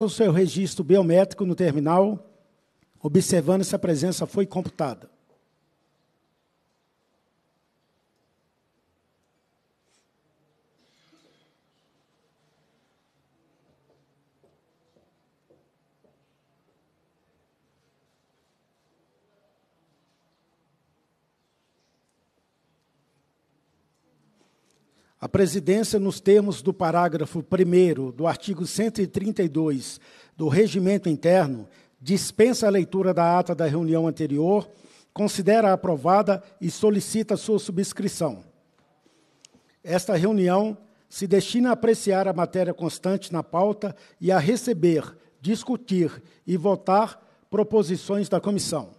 o seu registro biométrico no terminal, observando se a presença foi computada. A presidência, nos termos do parágrafo 1 do artigo 132 do Regimento Interno, dispensa a leitura da ata da reunião anterior, considera aprovada e solicita sua subscrição. Esta reunião se destina a apreciar a matéria constante na pauta e a receber, discutir e votar proposições da comissão.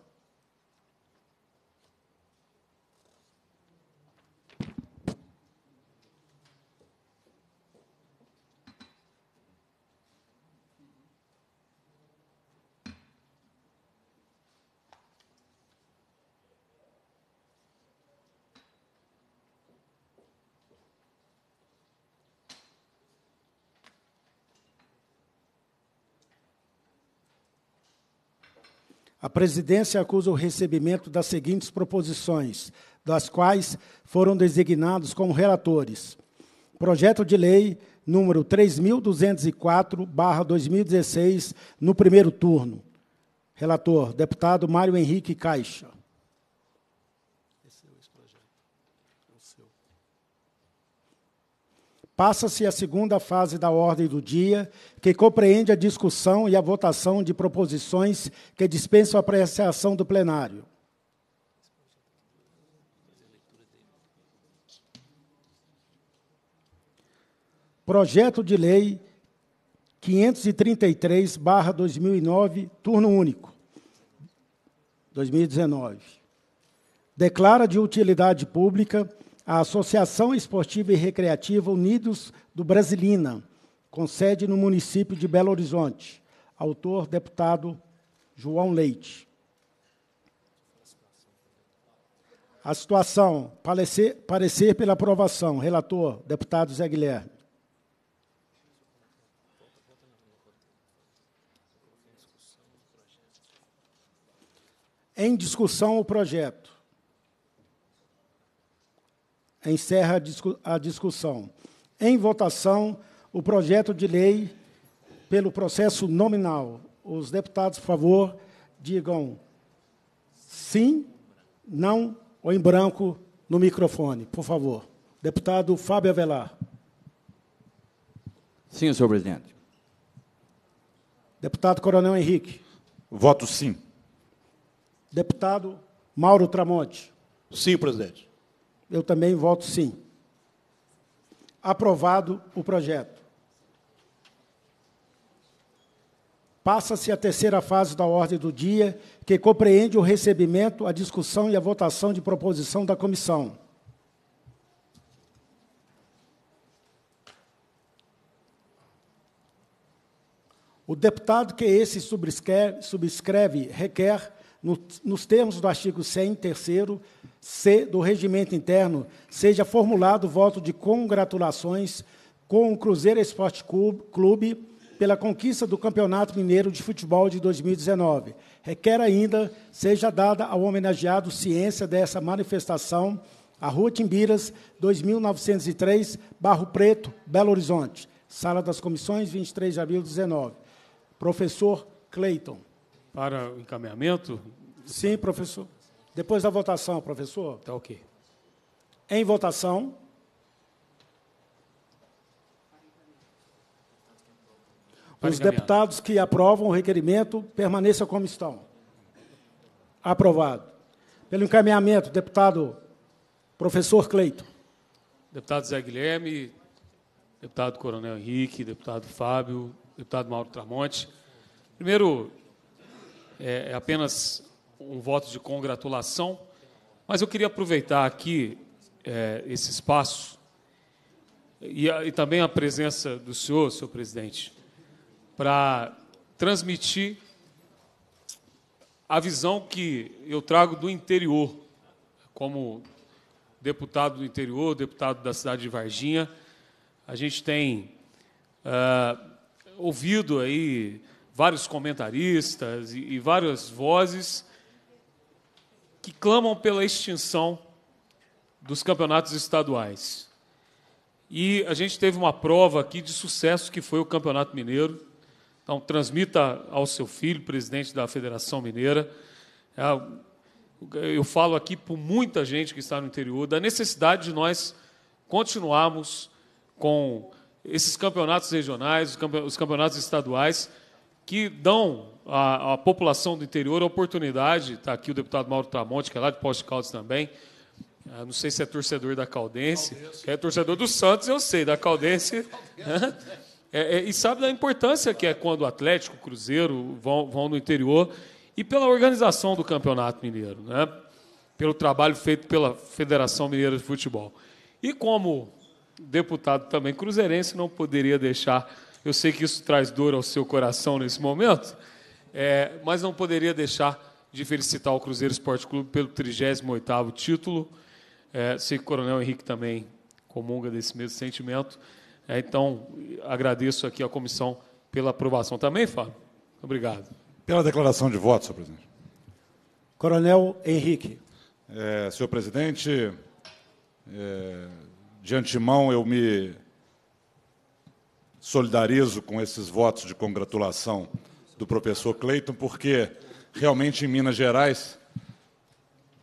A presidência acusa o recebimento das seguintes proposições, das quais foram designados como relatores: Projeto de Lei número 3204/2016, no primeiro turno. Relator: deputado Mário Henrique Caixa. passa-se a segunda fase da ordem do dia, que compreende a discussão e a votação de proposições que dispensam a apreciação do plenário. Projeto de Lei 533-2009, turno único, 2019. Declara de utilidade pública a Associação Esportiva e Recreativa Unidos do Brasilina, com sede no município de Belo Horizonte. Autor, deputado João Leite. A situação, parecer, parecer pela aprovação. Relator, deputado Zé Guilherme. Em discussão o projeto encerra a discussão. Em votação, o projeto de lei pelo processo nominal. Os deputados, por favor, digam sim, não ou em branco no microfone, por favor. Deputado Fábio Avelar. Sim, senhor presidente. Deputado Coronel Henrique. Voto sim. Deputado Mauro Tramonte. Sim, presidente. Eu também voto sim. Aprovado o projeto. Passa-se a terceira fase da ordem do dia, que compreende o recebimento, a discussão e a votação de proposição da comissão. O deputado que esse subscreve, subscreve requer, no, nos termos do artigo 100, terceiro, C. Do regimento interno, seja formulado voto de congratulações com o Cruzeiro Esporte Clube pela conquista do Campeonato Mineiro de Futebol de 2019. Requer ainda seja dada ao homenageado ciência dessa manifestação, a Rua Timbiras, 2903, Barro Preto, Belo Horizonte. Sala das Comissões, 23 de abril de 2019. Professor Cleiton. Para o encaminhamento? Sim, professor. Depois da votação, professor. Tá ok. Em votação. Os é deputados que aprovam o requerimento permaneçam como estão. Aprovado. Pelo encaminhamento, deputado professor Cleito. Deputado Zé Guilherme, deputado Coronel Henrique, deputado Fábio, deputado Mauro Tramonte. Primeiro, é, é apenas um voto de congratulação, mas eu queria aproveitar aqui é, esse espaço e, a, e também a presença do senhor, senhor presidente, para transmitir a visão que eu trago do interior, como deputado do interior, deputado da cidade de Varginha. A gente tem uh, ouvido aí vários comentaristas e, e várias vozes que clamam pela extinção dos campeonatos estaduais. E a gente teve uma prova aqui de sucesso que foi o Campeonato Mineiro. Então, transmita ao seu filho, presidente da Federação Mineira. É eu falo aqui por muita gente que está no interior, da necessidade de nós continuarmos com esses campeonatos regionais, os campeonatos estaduais, que dão à, à população do interior a oportunidade, está aqui o deputado Mauro Tramonte, que é lá de Posto Caldas também, é, não sei se é torcedor da Caldense, é torcedor do Santos, eu sei, da Caldense. Né? É, é, e sabe da importância que é quando o Atlético, o Cruzeiro vão, vão no interior e pela organização do Campeonato Mineiro, né? pelo trabalho feito pela Federação Mineira de Futebol. E como deputado também cruzeirense, não poderia deixar eu sei que isso traz dor ao seu coração nesse momento, é, mas não poderia deixar de felicitar o Cruzeiro Esporte Clube pelo 38 título. É, sei que o Coronel Henrique também comunga desse mesmo sentimento. É, então, agradeço aqui à comissão pela aprovação. Também, Fábio? Obrigado. Pela declaração de voto, senhor presidente. Coronel Henrique. É, senhor presidente, é, de antemão eu me solidarizo com esses votos de congratulação do professor Cleiton, porque realmente em Minas Gerais,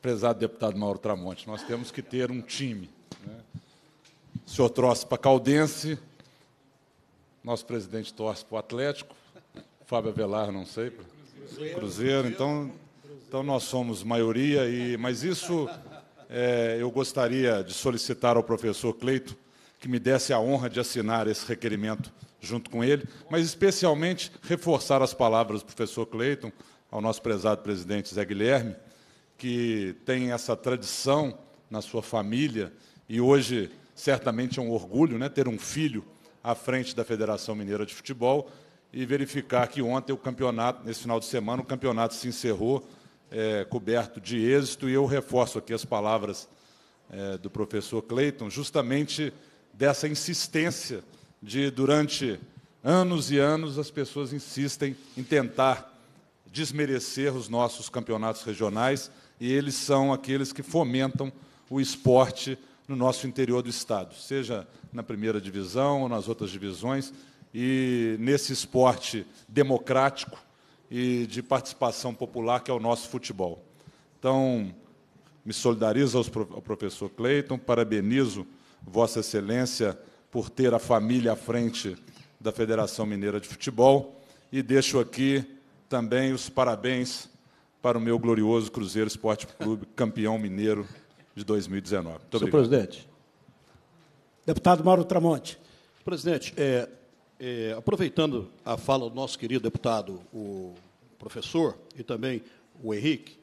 prezado deputado Mauro Tramonte, nós temos que ter um time. Né? O senhor trouxe para Caldense, nosso presidente torce para o Atlético, Fábio Avelar, não sei, Cruzeiro. Cruzeiro então, então nós somos maioria, e, mas isso é, eu gostaria de solicitar ao professor Cleiton que me desse a honra de assinar esse requerimento junto com ele, mas especialmente reforçar as palavras do professor Cleiton, ao nosso prezado presidente Zé Guilherme, que tem essa tradição na sua família e hoje certamente é um orgulho né, ter um filho à frente da Federação Mineira de Futebol e verificar que ontem o campeonato, nesse final de semana, o campeonato se encerrou é, coberto de êxito e eu reforço aqui as palavras é, do professor Cleiton, justamente dessa insistência de, durante anos e anos, as pessoas insistem em tentar desmerecer os nossos campeonatos regionais e eles são aqueles que fomentam o esporte no nosso interior do Estado, seja na primeira divisão ou nas outras divisões. E nesse esporte democrático e de participação popular que é o nosso futebol. Então, me solidarizo ao professor Cleiton, parabenizo Vossa Excelência por ter a família à frente da Federação Mineira de Futebol. E deixo aqui também os parabéns para o meu glorioso Cruzeiro Esporte Clube, campeão mineiro de 2019. Muito Senhor presidente. Deputado Mauro Tramonte. Presidente, é, é, aproveitando a fala do nosso querido deputado, o professor, e também o Henrique,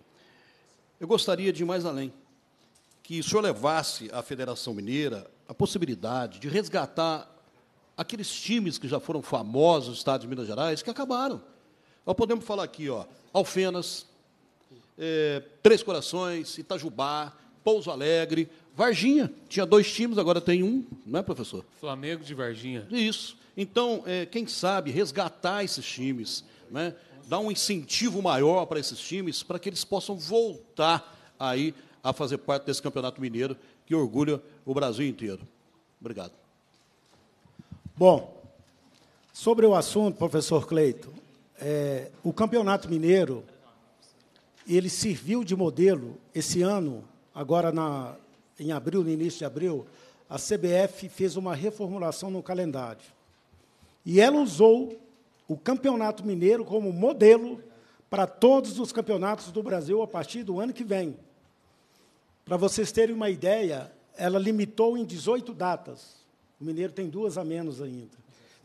eu gostaria de ir mais além, que o senhor levasse a Federação Mineira, a possibilidade de resgatar aqueles times que já foram famosos no estado de Minas Gerais, que acabaram. Nós podemos falar aqui, ó, Alfenas, é, Três Corações, Itajubá, Pouso Alegre, Varginha. Tinha dois times, agora tem um, não é, professor? Flamengo de Varginha. Isso. Então, é, quem sabe resgatar esses times, né? dar um incentivo maior para esses times, para que eles possam voltar aí a fazer parte desse Campeonato Mineiro que orgulha o Brasil inteiro. Obrigado. Bom, sobre o assunto, professor Cleito, é, o Campeonato Mineiro ele serviu de modelo esse ano, agora na, em abril, no início de abril, a CBF fez uma reformulação no calendário. E ela usou o Campeonato Mineiro como modelo para todos os campeonatos do Brasil a partir do ano que vem. Para vocês terem uma ideia, ela limitou em 18 datas. O mineiro tem duas a menos ainda.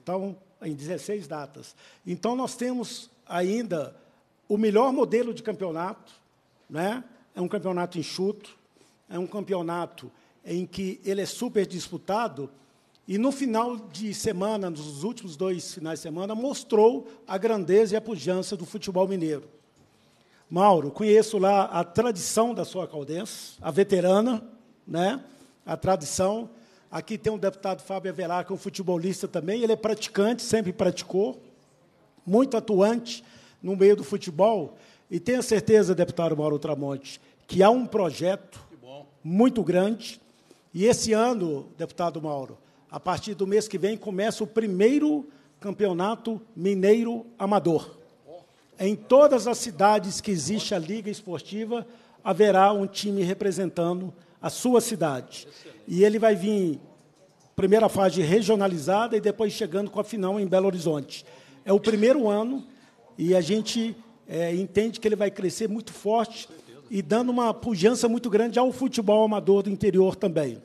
Então, em 16 datas. Então, nós temos ainda o melhor modelo de campeonato. Né? É um campeonato enxuto, é um campeonato em que ele é super disputado. E no final de semana, nos últimos dois finais de semana, mostrou a grandeza e a pujança do futebol mineiro. Mauro, conheço lá a tradição da sua caldense, a veterana, né? a tradição. Aqui tem um deputado, Fábio Avelar, que é um futebolista também, ele é praticante, sempre praticou, muito atuante no meio do futebol. E tenho certeza, deputado Mauro Tramonte, que há um projeto muito grande. E esse ano, deputado Mauro, a partir do mês que vem, começa o primeiro campeonato mineiro amador. Em todas as cidades que existe a liga esportiva, haverá um time representando a sua cidade. E ele vai vir primeira fase regionalizada e depois chegando com a final em Belo Horizonte. É o primeiro ano e a gente é, entende que ele vai crescer muito forte e dando uma pujança muito grande ao futebol amador do interior também.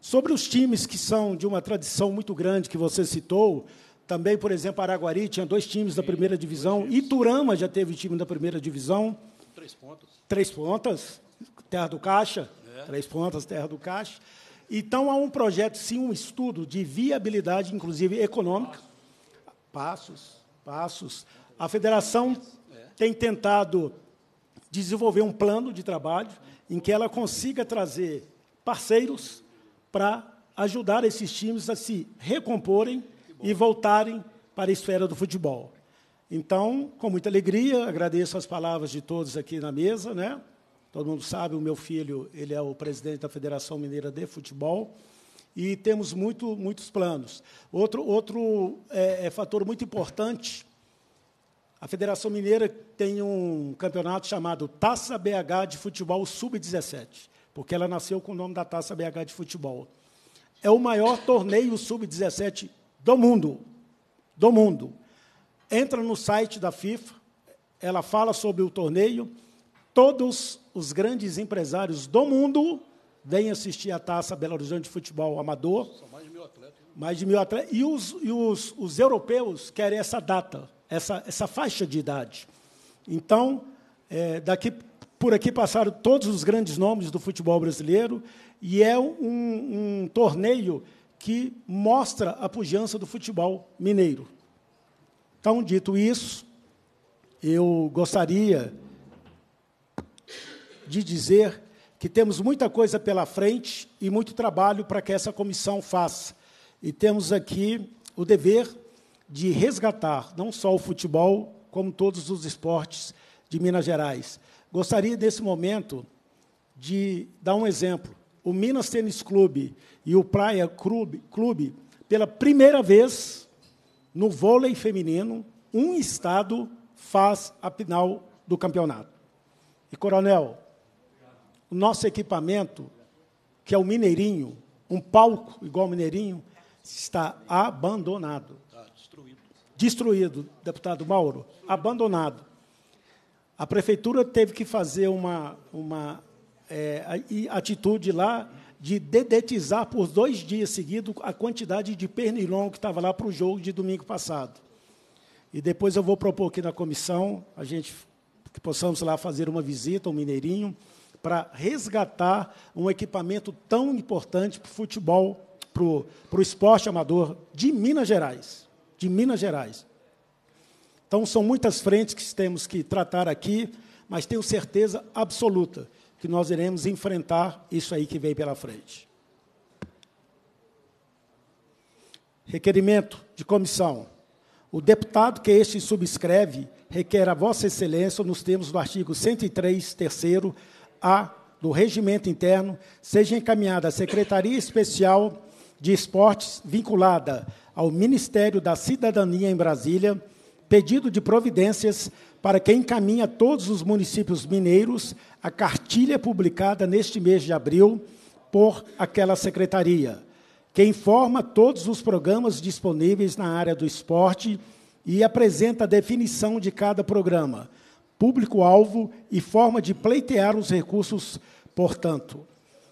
Sobre os times que são de uma tradição muito grande que você citou, também, por exemplo, Araguari tinha dois times da primeira divisão. Iturama já teve time da primeira divisão. Três pontas. Três pontas, Terra do Caixa. É. Três pontas, Terra do Caixa. Então, há um projeto, sim, um estudo de viabilidade, inclusive econômica. Passos, passos. A federação é. tem tentado desenvolver um plano de trabalho em que ela consiga trazer parceiros para ajudar esses times a se recomporem e voltarem para a esfera do futebol. Então, com muita alegria, agradeço as palavras de todos aqui na mesa, né? Todo mundo sabe, o meu filho, ele é o presidente da Federação Mineira de Futebol e temos muito, muitos planos. Outro, outro é, é, fator muito importante, a Federação Mineira tem um campeonato chamado Taça BH de Futebol Sub-17, porque ela nasceu com o nome da Taça BH de Futebol. É o maior torneio sub-17 do mundo. Do mundo. Entra no site da FIFA, ela fala sobre o torneio. Todos os grandes empresários do mundo vêm assistir a taça Belo Horizonte de Futebol Amador. São mais de mil atletas. Né? Mais de mil atletas. E os, e os, os europeus querem essa data, essa, essa faixa de idade. Então, é, daqui por aqui passaram todos os grandes nomes do futebol brasileiro e é um, um torneio que mostra a pujança do futebol mineiro. Então, dito isso, eu gostaria de dizer que temos muita coisa pela frente e muito trabalho para que essa comissão faça. E temos aqui o dever de resgatar não só o futebol, como todos os esportes de Minas Gerais. Gostaria, nesse momento, de dar um exemplo o Minas Tênis Clube e o Praia Clube, Clube, pela primeira vez no vôlei feminino, um estado faz a final do campeonato. E, coronel, o nosso equipamento, que é o Mineirinho, um palco igual ao Mineirinho, está abandonado. Está destruído. Destruído, deputado Mauro, abandonado. A prefeitura teve que fazer uma, uma é, atitude lá de dedetizar por dois dias seguidos a quantidade de pernilongo que estava lá para o jogo de domingo passado. E depois eu vou propor aqui na comissão, a gente que possamos lá fazer uma visita ao Mineirinho para resgatar um equipamento tão importante para o futebol, para o esporte amador de Minas Gerais. De Minas Gerais. Então, são muitas frentes que temos que tratar aqui, mas tenho certeza absoluta que nós iremos enfrentar isso aí que vem pela frente. Requerimento de comissão. O deputado que este subscreve requer a Vossa Excelência, nos termos do artigo 103, terceiro A do Regimento Interno, seja encaminhada à Secretaria Especial de Esportes, vinculada ao Ministério da Cidadania em Brasília, pedido de providências para que encaminhe a todos os municípios mineiros a cartilha publicada neste mês de abril por aquela secretaria, que informa todos os programas disponíveis na área do esporte e apresenta a definição de cada programa, público-alvo e forma de pleitear os recursos, portanto.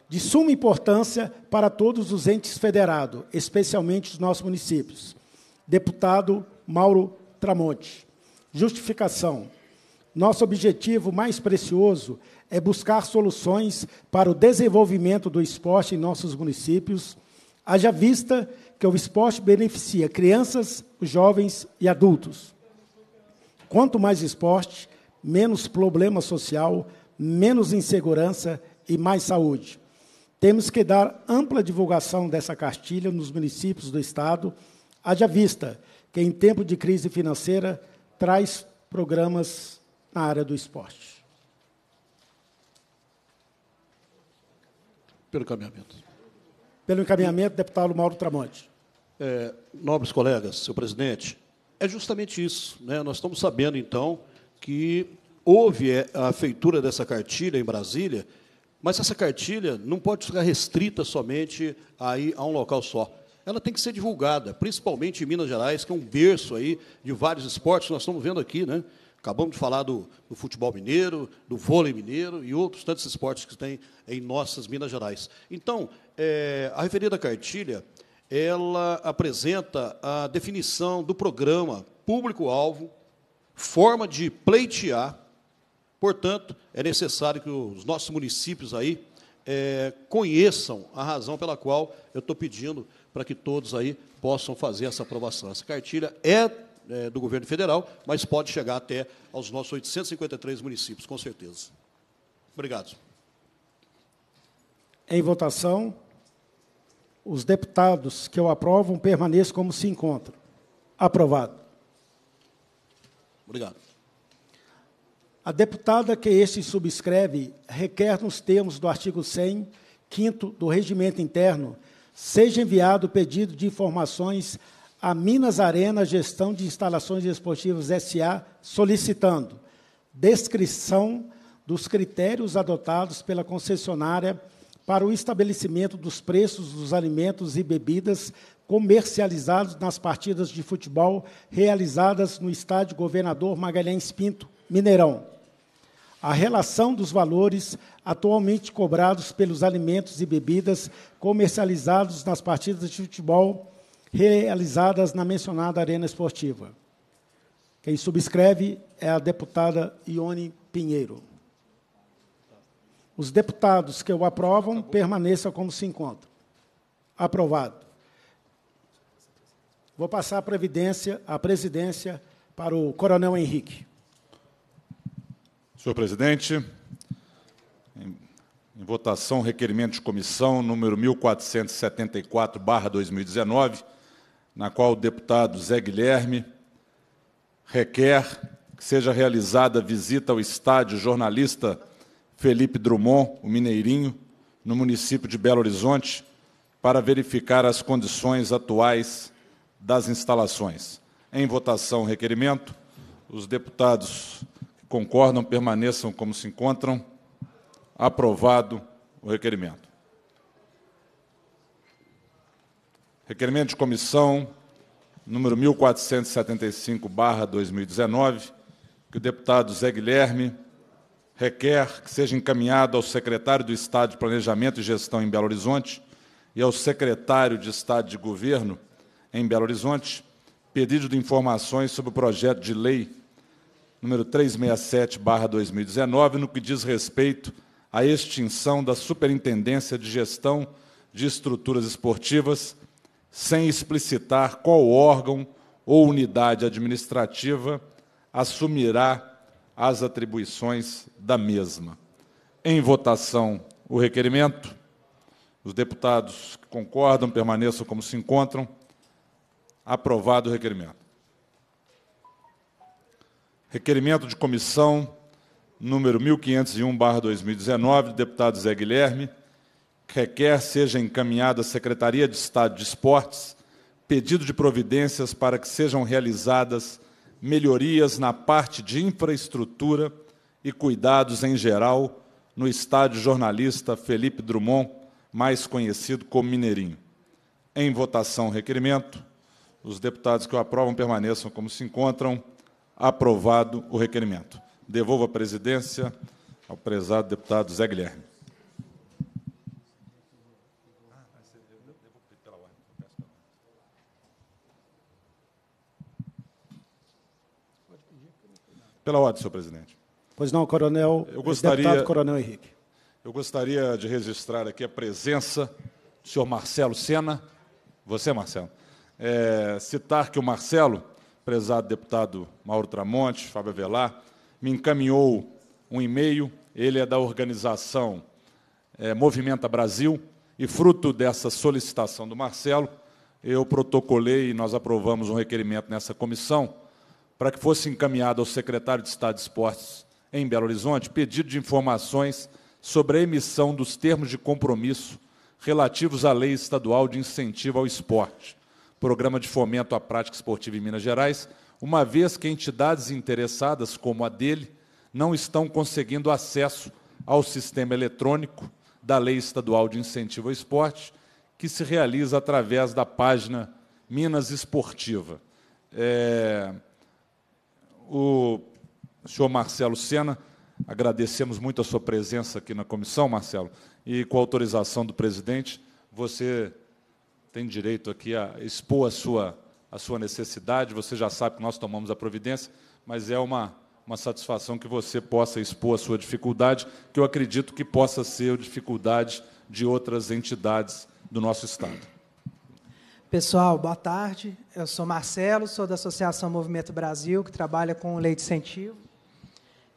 De suma importância para todos os entes federados, especialmente os nossos municípios. Deputado Mauro Tramonte. Justificação. Nosso objetivo mais precioso é buscar soluções para o desenvolvimento do esporte em nossos municípios, haja vista que o esporte beneficia crianças, jovens e adultos. Quanto mais esporte, menos problema social, menos insegurança e mais saúde. Temos que dar ampla divulgação dessa cartilha nos municípios do Estado, haja vista que em tempo de crise financeira traz programas na área do esporte. Pelo encaminhamento. Pelo encaminhamento, deputado Mauro Tramonte. É, nobres colegas, senhor presidente, é justamente isso. Né? Nós estamos sabendo, então, que houve é, a feitura dessa cartilha em Brasília, mas essa cartilha não pode ficar restrita somente aí a um local só ela tem que ser divulgada, principalmente em Minas Gerais, que é um berço aí de vários esportes nós estamos vendo aqui, né? Acabamos de falar do, do, futebol mineiro, do vôlei mineiro e outros tantos esportes que tem em nossas Minas Gerais. Então, é, a referida cartilha, ela apresenta a definição do programa, público-alvo, forma de pleitear. Portanto, é necessário que os nossos municípios aí é, conheçam a razão pela qual eu estou pedindo para que todos aí possam fazer essa aprovação. Essa cartilha é, é do governo federal, mas pode chegar até aos nossos 853 municípios, com certeza. Obrigado. Em votação, os deputados que o aprovam permaneçam como se encontram. Aprovado. Obrigado. A deputada que este subscreve requer, nos termos do artigo 100, 5 do Regimento Interno, seja enviado o pedido de informações à Minas Arena Gestão de Instalações Esportivas SA, solicitando descrição dos critérios adotados pela concessionária para o estabelecimento dos preços dos alimentos e bebidas comercializados nas partidas de futebol realizadas no estádio Governador Magalhães Pinto, Mineirão a relação dos valores atualmente cobrados pelos alimentos e bebidas comercializados nas partidas de futebol realizadas na mencionada arena esportiva. Quem subscreve é a deputada Ione Pinheiro. Os deputados que o aprovam Acabou. permaneçam como se encontram. Aprovado. Vou passar a previdência, a presidência para o Coronel Henrique. Senhor presidente, em, em votação, requerimento de comissão número 1474-2019, na qual o deputado Zé Guilherme requer que seja realizada visita ao estádio jornalista Felipe Drummond, o Mineirinho, no município de Belo Horizonte, para verificar as condições atuais das instalações. Em votação, requerimento, os deputados concordam, permaneçam como se encontram. Aprovado o requerimento. Requerimento de comissão número 1475/2019, que o deputado Zé Guilherme requer que seja encaminhado ao secretário do Estado de Planejamento e Gestão em Belo Horizonte e ao secretário de Estado de Governo em Belo Horizonte, pedido de informações sobre o projeto de lei número 367-2019, no que diz respeito à extinção da Superintendência de Gestão de Estruturas Esportivas, sem explicitar qual órgão ou unidade administrativa assumirá as atribuições da mesma. Em votação, o requerimento. Os deputados que concordam permaneçam como se encontram. Aprovado o requerimento. Requerimento de comissão número 1501/2019, do deputado Zé Guilherme, que requer seja encaminhada à Secretaria de Estado de Esportes pedido de providências para que sejam realizadas melhorias na parte de infraestrutura e cuidados em geral no estádio jornalista Felipe Drummond, mais conhecido como Mineirinho. Em votação, requerimento. Os deputados que o aprovam permaneçam como se encontram. Aprovado o requerimento. Devolvo a presidência ao prezado deputado Zé Guilherme. Pela ordem, senhor presidente. Pois não, coronel, eu gostaria, deputado coronel Henrique. Eu gostaria de registrar aqui a presença do senhor Marcelo Sena. Você, Marcelo. É, citar que o Marcelo prezado deputado Mauro Tramonte, Fábio Avelar, me encaminhou um e-mail, ele é da organização é, Movimenta Brasil, e fruto dessa solicitação do Marcelo, eu protocolei e nós aprovamos um requerimento nessa comissão para que fosse encaminhado ao secretário de Estado de Esportes em Belo Horizonte pedido de informações sobre a emissão dos termos de compromisso relativos à Lei Estadual de Incentivo ao Esporte, Programa de Fomento à Prática Esportiva em Minas Gerais, uma vez que entidades interessadas, como a dele, não estão conseguindo acesso ao sistema eletrônico da Lei Estadual de Incentivo ao Esporte, que se realiza através da página Minas Esportiva. É, o senhor Marcelo Sena, agradecemos muito a sua presença aqui na comissão, Marcelo, e com autorização do presidente, você tem direito aqui a expor a sua, a sua necessidade, você já sabe que nós tomamos a providência, mas é uma, uma satisfação que você possa expor a sua dificuldade, que eu acredito que possa ser a dificuldade de outras entidades do nosso Estado. Pessoal, boa tarde. Eu sou Marcelo, sou da Associação Movimento Brasil, que trabalha com lei de incentivo.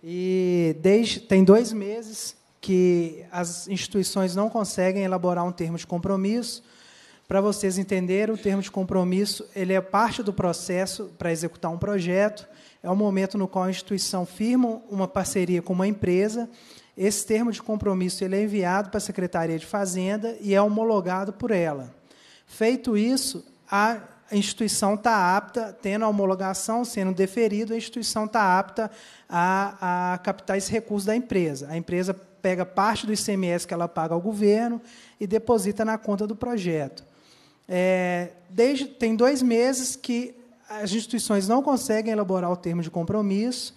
E desde, tem dois meses que as instituições não conseguem elaborar um termo de compromisso para vocês entenderem, o termo de compromisso ele é parte do processo para executar um projeto, é o momento no qual a instituição firma uma parceria com uma empresa. Esse termo de compromisso ele é enviado para a Secretaria de Fazenda e é homologado por ela. Feito isso, a instituição está apta, tendo a homologação sendo deferido, a instituição está apta a, a captar esse recurso da empresa. A empresa pega parte do ICMS que ela paga ao governo e deposita na conta do projeto. É, desde, tem dois meses que as instituições não conseguem elaborar o termo de compromisso,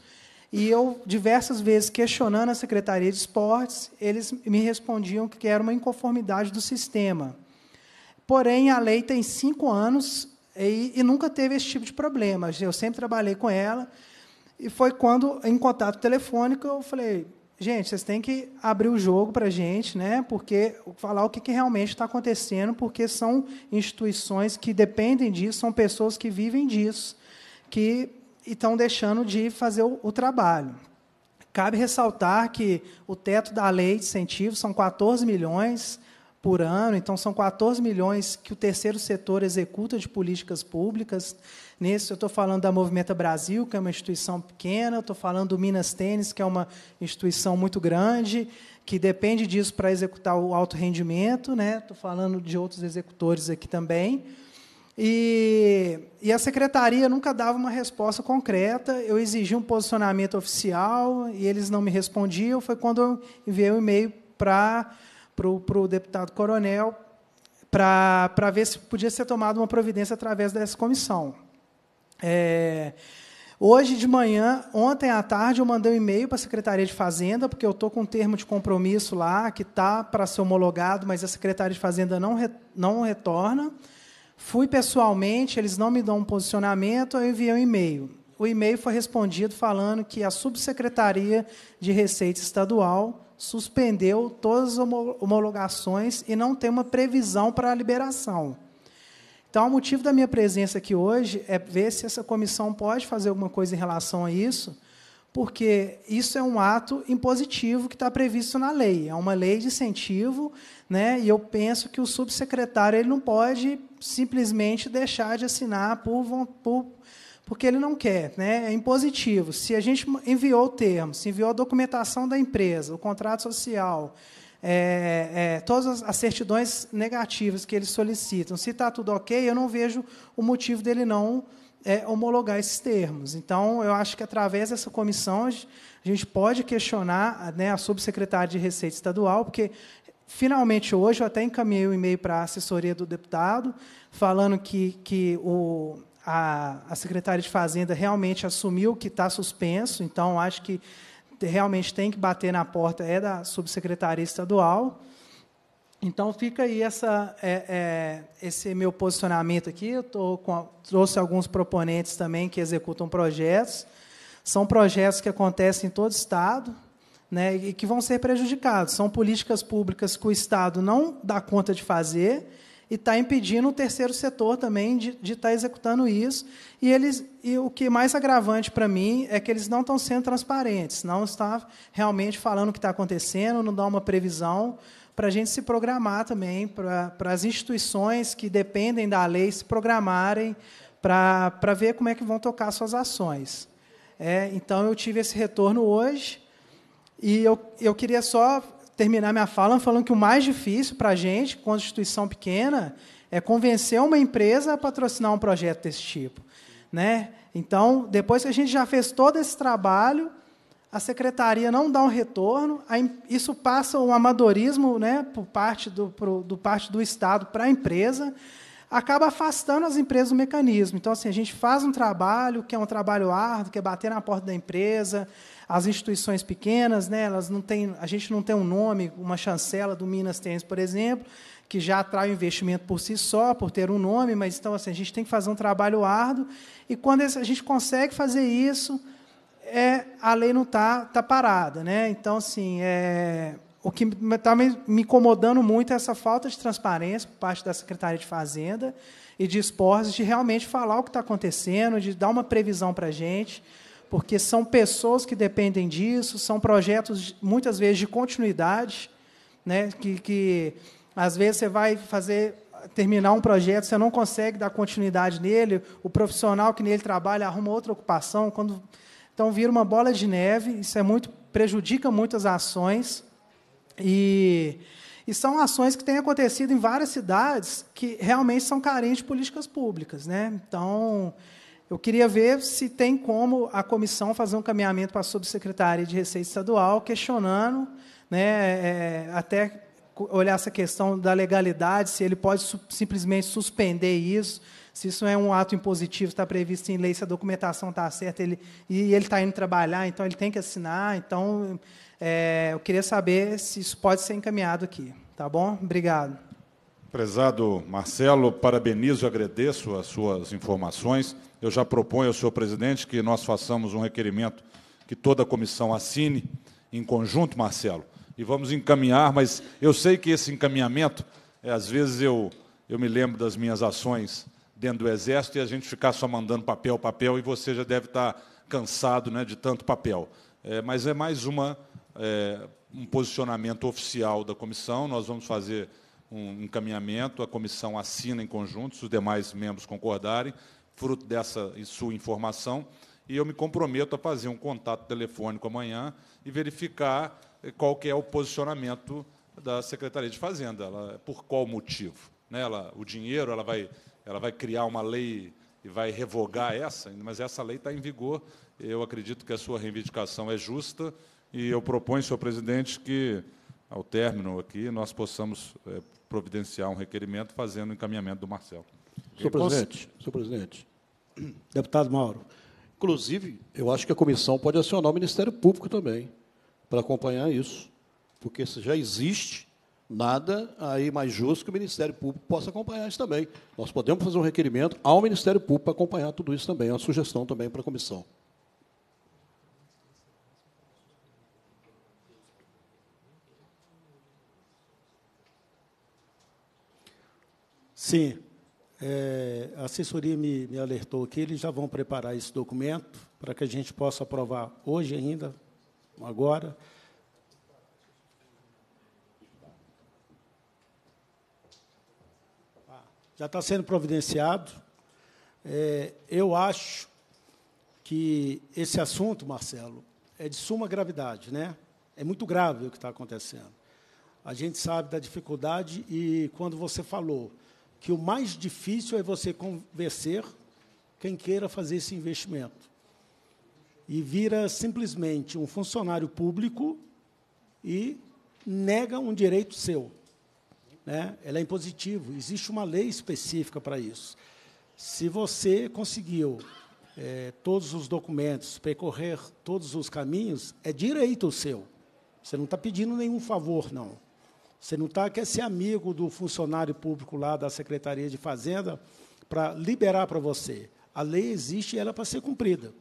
e eu, diversas vezes questionando a Secretaria de Esportes, eles me respondiam que era uma inconformidade do sistema. Porém, a lei tem cinco anos e, e nunca teve esse tipo de problema. Eu sempre trabalhei com ela, e foi quando, em contato telefônico, eu falei: gente, vocês têm que abrir o jogo para a gente, né? Porque falar o que, que realmente está acontecendo, porque são instituições que dependem disso, são pessoas que vivem disso, que estão deixando de fazer o, o trabalho. Cabe ressaltar que o teto da lei de incentivos são 14 milhões por ano, então são 14 milhões que o terceiro setor executa de políticas públicas. Nesse, eu estou falando da Movimento Brasil, que é uma instituição pequena, estou falando do Minas Tênis, que é uma instituição muito grande, que depende disso para executar o alto rendimento, né? Estou falando de outros executores aqui também. E, e, a secretaria nunca dava uma resposta concreta. Eu exigi um posicionamento oficial e eles não me respondiam. Foi quando eu enviei um e-mail para o deputado coronel para ver se podia ser tomada uma providência através dessa comissão. É, hoje de manhã, ontem à tarde, eu mandei um e-mail para a Secretaria de Fazenda, porque eu estou com um termo de compromisso lá que está para ser homologado, mas a Secretaria de Fazenda não, re, não retorna. Fui pessoalmente, eles não me dão um posicionamento, eu enviei um e-mail. O e-mail foi respondido falando que a Subsecretaria de Receita Estadual suspendeu todas as homologações e não tem uma previsão para a liberação. Então, o motivo da minha presença aqui hoje é ver se essa comissão pode fazer alguma coisa em relação a isso, porque isso é um ato impositivo que está previsto na lei. É uma lei de incentivo, né? e eu penso que o subsecretário ele não pode simplesmente deixar de assinar por, por porque ele não quer, né? É impositivo. Se a gente enviou o termo, se enviou a documentação da empresa, o contrato social, é, é, todas as certidões negativas que eles solicitam. Se está tudo ok, eu não vejo o motivo dele não é, homologar esses termos. Então, eu acho que através dessa comissão a gente pode questionar né, a subsecretária de Receita Estadual, porque finalmente hoje eu até encaminhei um e-mail para a assessoria do deputado, falando que, que o, a secretária de Fazenda realmente assumiu que está suspenso, então acho que realmente tem que bater na porta é da subsecretaria estadual. Então fica aí essa, é, é, esse meu posicionamento aqui. Eu tô com, trouxe alguns proponentes também que executam projetos. São projetos que acontecem em todo o estado, né, e que vão ser prejudicados. São políticas públicas que o estado não dá conta de fazer e está impedindo o terceiro setor também de estar tá executando isso. E, eles, e o que mais agravante para mim é que eles não estão sendo transparentes, não estão realmente falando o que está acontecendo, não dá uma previsão para a gente se programar também, para as instituições que dependem da lei se programarem para ver como é que vão tocar suas ações. É, então, eu tive esse retorno hoje. E eu, eu queria só terminar minha fala falando que o mais difícil para a gente, quando instituição pequena, é convencer uma empresa a patrocinar um projeto desse tipo. Né? Então, depois que a gente já fez todo esse trabalho, a secretaria não dá um retorno, isso passa um amadorismo né, por parte do, do parte do Estado para a empresa acaba afastando as empresas do mecanismo. Então, assim, a gente faz um trabalho que é um trabalho árduo, que é bater na porta da empresa, as instituições pequenas, né, elas não têm, a gente não tem um nome, uma chancela do Minas Tênis, por exemplo, que já atrai o investimento por si só, por ter um nome, mas então assim, a gente tem que fazer um trabalho árduo, e quando a gente consegue fazer isso, é, a lei não está tá parada. Né? Então, assim, é, o que está me, incomodando muito é essa falta de transparência por parte da Secretaria de Fazenda e de Esportes de realmente falar o que está acontecendo, de dar uma previsão para a gente, porque são pessoas que dependem disso, são projetos, muitas vezes, de continuidade, né, que, que às vezes você vai fazer terminar um projeto, você não consegue dar continuidade nele, o profissional que nele trabalha arruma outra ocupação, quando então vira uma bola de neve, isso é muito prejudica muitas ações e, e são ações que têm acontecido em várias cidades que realmente são carentes de políticas públicas. Né? Então, eu queria ver se tem como a comissão fazer um caminhamento para a subsecretaria de Receita Estadual, questionando, né, é, até olhar essa questão da legalidade, se ele pode su simplesmente suspender isso, se isso é um ato impositivo, está previsto em lei, se a documentação está certa, ele, e ele está indo trabalhar, então ele tem que assinar. Então, é, eu queria saber se isso pode ser encaminhado aqui. Tá bom? Obrigado. Prezado Marcelo, parabenizo e agradeço as suas informações. Eu já proponho ao senhor presidente que nós façamos um requerimento que toda a comissão assine em conjunto, Marcelo, e vamos encaminhar, mas eu sei que esse encaminhamento, é, às vezes eu, eu me lembro das minhas ações dentro do Exército e a gente ficar só mandando papel, papel, e você já deve estar tá cansado né, de tanto papel. É, mas é mais uma, é, um posicionamento oficial da comissão. Nós vamos fazer um encaminhamento, a comissão assina em conjunto, se os demais membros concordarem, fruto dessa sua informação. E eu me comprometo a fazer um contato telefônico amanhã e verificar é, qual é o posicionamento da Secretaria de Fazenda, ela, por qual motivo. Né? Ela, o dinheiro ela vai ela vai criar uma lei e vai revogar essa, mas essa lei está em vigor. Eu acredito que a sua reivindicação é justa e eu proponho, senhor presidente, que ao término aqui nós possamos é, providenciar um requerimento fazendo o encaminhamento do Marcelo. Senhor presidente, senhor presidente, deputado Mauro, inclusive eu acho que a comissão pode acionar o Ministério Público também para acompanhar isso, porque isso já existe nada aí mais justo que o Ministério Público possa acompanhar isso também. Nós podemos fazer um requerimento ao Ministério Público para acompanhar tudo isso também, é uma sugestão também para a comissão. Sim, é, a assessoria me, me alertou que eles já vão preparar esse documento para que a gente possa aprovar hoje ainda, agora, já está sendo providenciado. É, eu acho que esse assunto, Marcelo, é de suma gravidade, né? É muito grave o que está acontecendo. A gente sabe da dificuldade e quando você falou que o mais difícil é você convencer quem queira fazer esse investimento. E vira simplesmente um funcionário público e nega um direito seu né, ela é impositivo. Existe uma lei específica para isso. Se você conseguiu é, todos os documentos, percorrer todos os caminhos, é direito seu. Você não está pedindo nenhum favor, não. Você não está quer ser amigo do funcionário público lá da Secretaria de Fazenda para liberar para você. A lei existe e ela é para ser cumprida.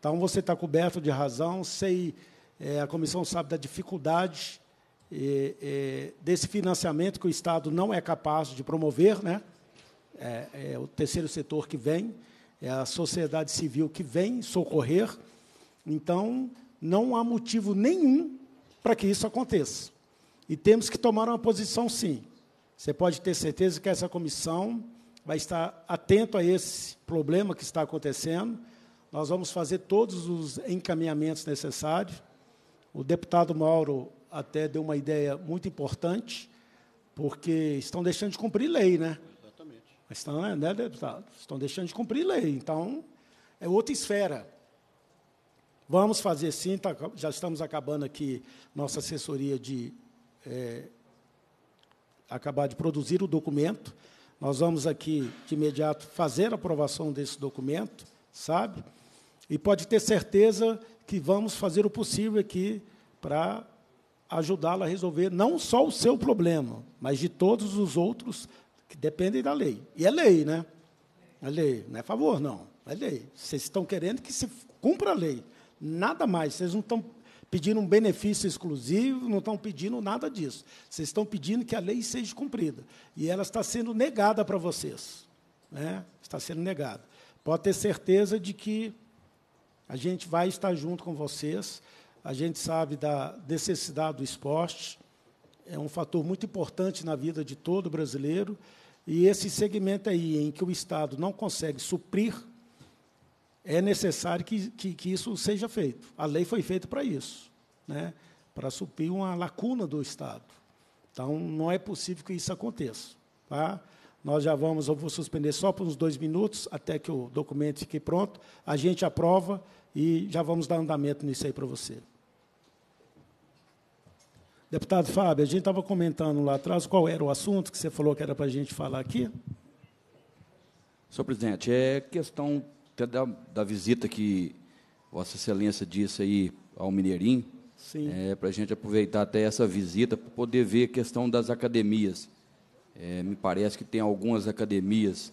Então você está coberto de razão, sei, é, a comissão sabe da dificuldade e, e, desse financiamento que o Estado não é capaz de promover, né? É, é o terceiro setor que vem, é a sociedade civil que vem socorrer. Então, não há motivo nenhum para que isso aconteça. E temos que tomar uma posição, sim. Você pode ter certeza que essa comissão vai estar atento a esse problema que está acontecendo. Nós vamos fazer todos os encaminhamentos necessários. O deputado Mauro até deu uma ideia muito importante, porque estão deixando de cumprir lei, né? Exatamente. Estão, né, né, deputado? Estão deixando de cumprir lei. Então, é outra esfera. Vamos fazer sim, tá, já estamos acabando aqui nossa assessoria de é, acabar de produzir o documento. Nós vamos aqui, de imediato, fazer a aprovação desse documento, sabe? E pode ter certeza que vamos fazer o possível aqui para ajudá-la a resolver não só o seu problema, mas de todos os outros que dependem da lei. E é lei, né? É lei, não é favor, não. É lei. Vocês estão querendo que se cumpra a lei. Nada mais. Vocês não estão pedindo um benefício exclusivo, não estão pedindo nada disso. Vocês estão pedindo que a lei seja cumprida. E ela está sendo negada para vocês. Né? Está sendo negada. Pode ter certeza de que a gente vai estar junto com vocês a gente sabe da necessidade do esporte, é um fator muito importante na vida de todo brasileiro. E esse segmento aí, em que o Estado não consegue suprir, é necessário que, que, que isso seja feito. A lei foi feita para isso, né? para suprir uma lacuna do Estado. Então, não é possível que isso aconteça. Tá? Nós já vamos, eu vou suspender só por uns dois minutos, até que o documento fique pronto. A gente aprova e já vamos dar andamento nisso aí para você. Deputado Fábio, a gente estava comentando lá atrás qual era o assunto que você falou que era para a gente falar aqui. Senhor presidente, é questão da, da visita que Vossa Excelência disse aí ao Mineirinho, é, para a gente aproveitar até essa visita para poder ver a questão das academias. É, me parece que tem algumas academias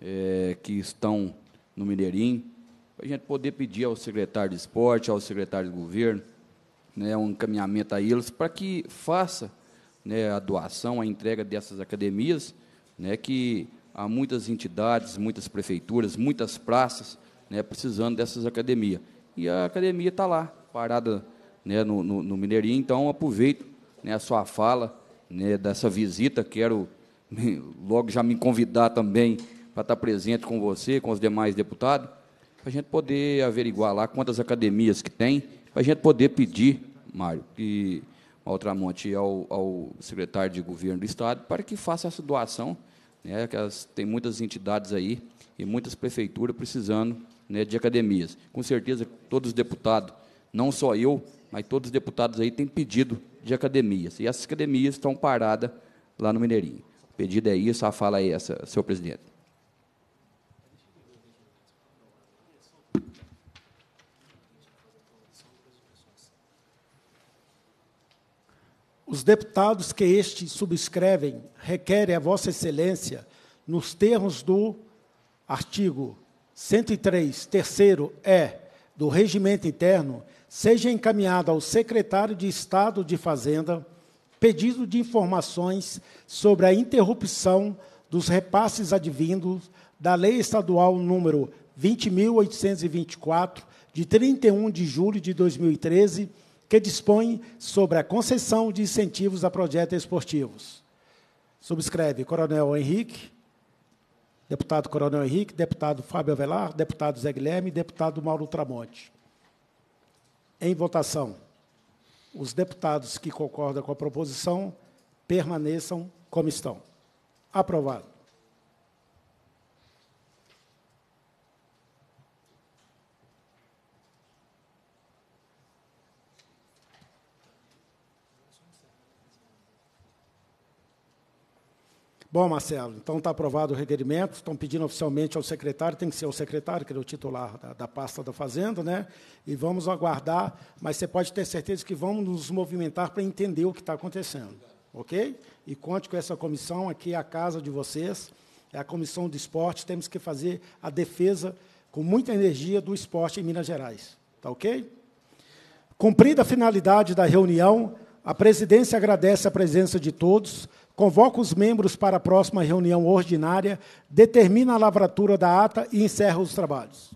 é, que estão no Mineirinho, para a gente poder pedir ao secretário de esporte, ao secretário de governo, né, um encaminhamento a eles para que faça né, a doação, a entrega dessas academias, né, que há muitas entidades, muitas prefeituras, muitas praças né, precisando dessas academias. E a academia está lá, parada né, no, no, no Mineirinho, então aproveito né, a sua fala né, dessa visita, quero logo já me convidar também para estar presente com você, com os demais deputados, para a gente poder averiguar lá quantas academias que tem, para a gente poder pedir, Mário, que Maltramonte ao, ao secretário de Governo do Estado, para que faça essa doação, né, que as, tem muitas entidades aí e muitas prefeituras precisando né, de academias. Com certeza, todos os deputados, não só eu, mas todos os deputados aí têm pedido de academias, e essas academias estão paradas lá no Mineirinho. O pedido é isso, a fala é essa, senhor presidente. deputados que este subscrevem requerem a Vossa Excelência, nos termos do artigo 103, terceiro E é, do Regimento Interno, seja encaminhado ao Secretário de Estado de Fazenda pedido de informações sobre a interrupção dos repasses advindos da Lei Estadual número 20.824, de 31 de julho de 2013, que dispõe sobre a concessão de incentivos a projetos esportivos. Subscreve Coronel Henrique, deputado Coronel Henrique, deputado Fábio Avelar, deputado Zé Guilherme e deputado Mauro Tramonte. Em votação, os deputados que concordam com a proposição permaneçam como estão. Aprovado. Bom, Marcelo, então está aprovado o requerimento, estão pedindo oficialmente ao secretário, tem que ser o secretário, que é o titular da, da, pasta da Fazenda, né? e vamos aguardar, mas você pode ter certeza que vamos nos movimentar para entender o que está acontecendo, ok? E conte com essa comissão, aqui é a casa de vocês, é a comissão de esporte, temos que fazer a defesa com muita energia do esporte em Minas Gerais, tá ok? Cumprida a finalidade da reunião, a presidência agradece a presença de todos, convoca os membros para a próxima reunião ordinária, determina a lavratura da ata e encerra os trabalhos.